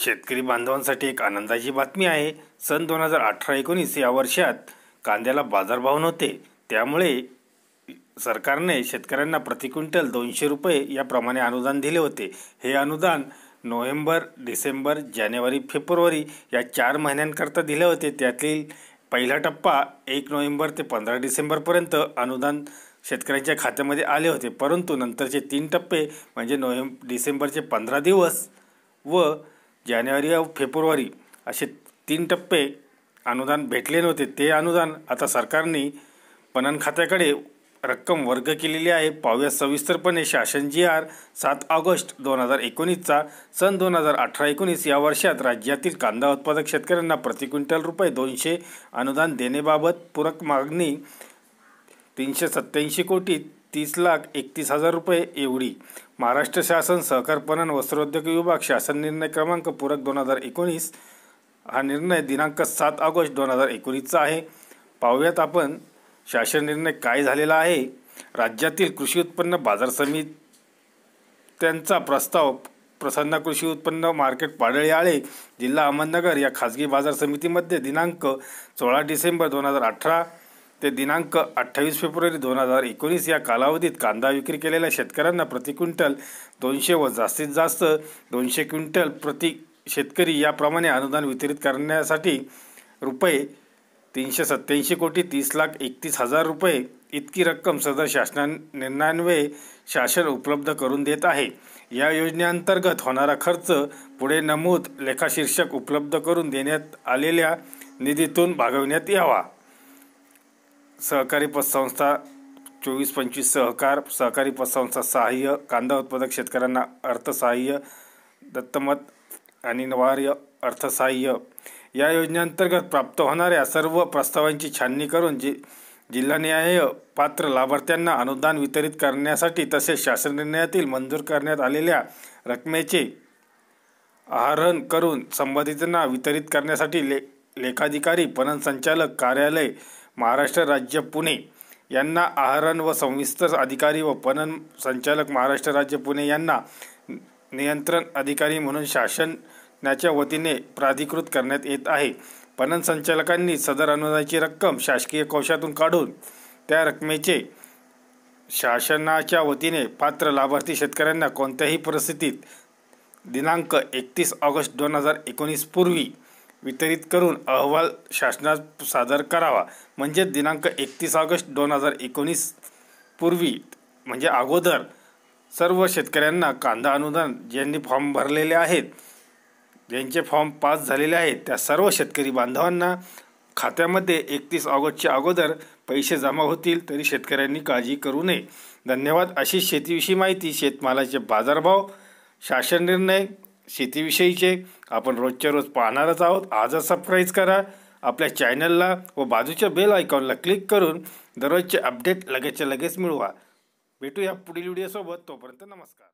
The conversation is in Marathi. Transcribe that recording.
शेतकरी बांधवांसाठी एक आनंदाची बातमी आहे सन दोन हजार अठरा एकोणीस या वर्षात कांद्याला बाजारभाव नव्हते त्यामुळे सरकारने शेतकऱ्यांना प्रति क्विंटल दोनशे रुपये याप्रमाणे अनुदान दिले होते हे अनुदान नोव्हेंबर डिसेंबर जानेवारी फेब्रुवारी या चार महिन्यांकरता दिले होते त्यातील पहिला टप्पा एक नोव्हेंबर ते पंधरा डिसेंबरपर्यंत अनुदान शेतकऱ्यांच्या खात्यामध्ये आले होते परंतु नंतरचे तीन टप्पे म्हणजे नोव्हेंब डिसेंबरचे पंधरा दिवस व जानेवारी व फेब्रुवारी असे तीन टप्पे अनुदान भेटले नव्हते ते अनुदान आता सरकारने पणन खात्याकडे रक्कम वर्ग केलेली आहे पाहूया सविस्तरपणे शासन जी आर सात ऑगस्ट दोन हजार एकोणीसचा सन दोन हजार अठरा एकोणीस या वर्षात राज्यातील कांदा उत्पादक शेतकऱ्यांना प्रति क्विंटल रुपये दोनशे अनुदान देण्याबाबत पूरक मागणी तीनशे सत्त्याऐंशी कोटी तीस लाख एकतीस हजार रुपये एवढी महाराष्ट्र शासन सहकार पणन वस्त्रोद्योग विभाग शासन निर्णय क्रमांक पूरक दोन हजार एकोणीस हा निर्णय दिनांक सात ऑगस्ट दोन हजार एकोणीसचा आहे पाहूयात आपण शासन निर्णय काय झालेला आहे राज्यातील कृषी उत्पन्न बाजार समित्यांचा प्रस्ताव प्रसन्न कृषी उत्पन्न मार्केट पाडळी आळे जिल्हा अहमदनगर या खाजगी बाजार समितीमध्ये दिनांक सोळा डिसेंबर दोन हजार अठरा ते दिनांक अठ्ठावीस फेब्रुवारी दोन हजार एकोणीस या कालावधीत कांदा विक्री केलेल्या शेतकऱ्यांना प्रति क्विंटल दोनशे व जास्तीत जास्त दोनशे क्विंटल प्रति शेतकरी याप्रमाणे अनुदान वितरित करण्यासाठी रुपये तीनशे सत्त्याऐंशी कोटी तीस लाख एकतीस हजार रुपये इतकी रक्कम सदर शासना शासन उपलब्ध करून देत आहे या योजनेअंतर्गत होणारा खर्च पुढे नमूद लेखाशीर्षक उपलब्ध करून देण्यात आलेल्या निधीतून भागविण्यात यावा सहकारी पतसंस्था चोवीस पंचवीस सहकार सहकारी पतसंस्था सहाय्य कांदा उत्पादक शेतकऱ्यांना अर्थसहाय्य दत्तमत आणि निवार्य अर्थसहाय्य या योजनेअंतर्गत प्राप्त होणाऱ्या सर्व प्रस्तावांची छाननी करून जि जिल्हान्याय पात्र लाभार्थ्यांना अनुदान वितरित करण्यासाठी तसेच शासन निर्णयातील मंजूर करण्यात आलेल्या रकमेचे आहरण करून संबंधितांना वितरित करण्यासाठी ले लेखाधिकारी पणन संचालक कार्यालय महाराष्ट्र राज्य पुणे यांना आहरण व संविस्तर अधिकारी व पणन संचालक महाराष्ट्र राज्य पुणे यांना नियंत्रण अधिकारी म्हणून शासनाच्या वतीने प्राधिकृत करण्यात येत आहे पणन संचालकांनी सदर अनुदानाची रक्कम शासकीय कोशातून काढून त्या रकमेचे शासनाच्या वतीने पात्र लाभार्थी शेतकऱ्यांना कोणत्याही परिस्थितीत दिनांक एकतीस ऑगस्ट दोन हजार एकोणीसपूर्वी पूर्वी वितरित करून अहवाल शासनात सादर करावा म्हणजे दिनांक एकतीस ऑगस्ट दोन हजार एकोणीस पूर्वी म्हणजे अगोदर सर्व शेतकऱ्यांना कांदा अनुदान ज्यांनी फॉर्म भरलेले आहेत ज्यांचे फॉर्म पास झालेले आहेत त्या सर्व शेतकरी बांधवांना खात्यामध्ये एकतीस ऑगस्टच्या अगोदर पैसे जमा होतील तरी शेतकऱ्यांनी काळजी करू नये धन्यवाद अशी शेतीविषयी माहिती शेतमालाचे बाजारभाव शासन निर्णय शेतीविषयीचे आपण रोजच्या रोज पाहणारच आहोत आजच सबस्क्राईब करा आपल्या चॅनलला व बाजूच्या बेल आयकॉनला क्लिक करून दररोजचे अपडेट लगेचच्या लगेच मिळवा भेटूया पुढील व्हिडिओसोबत तोपर्यंत नमस्कार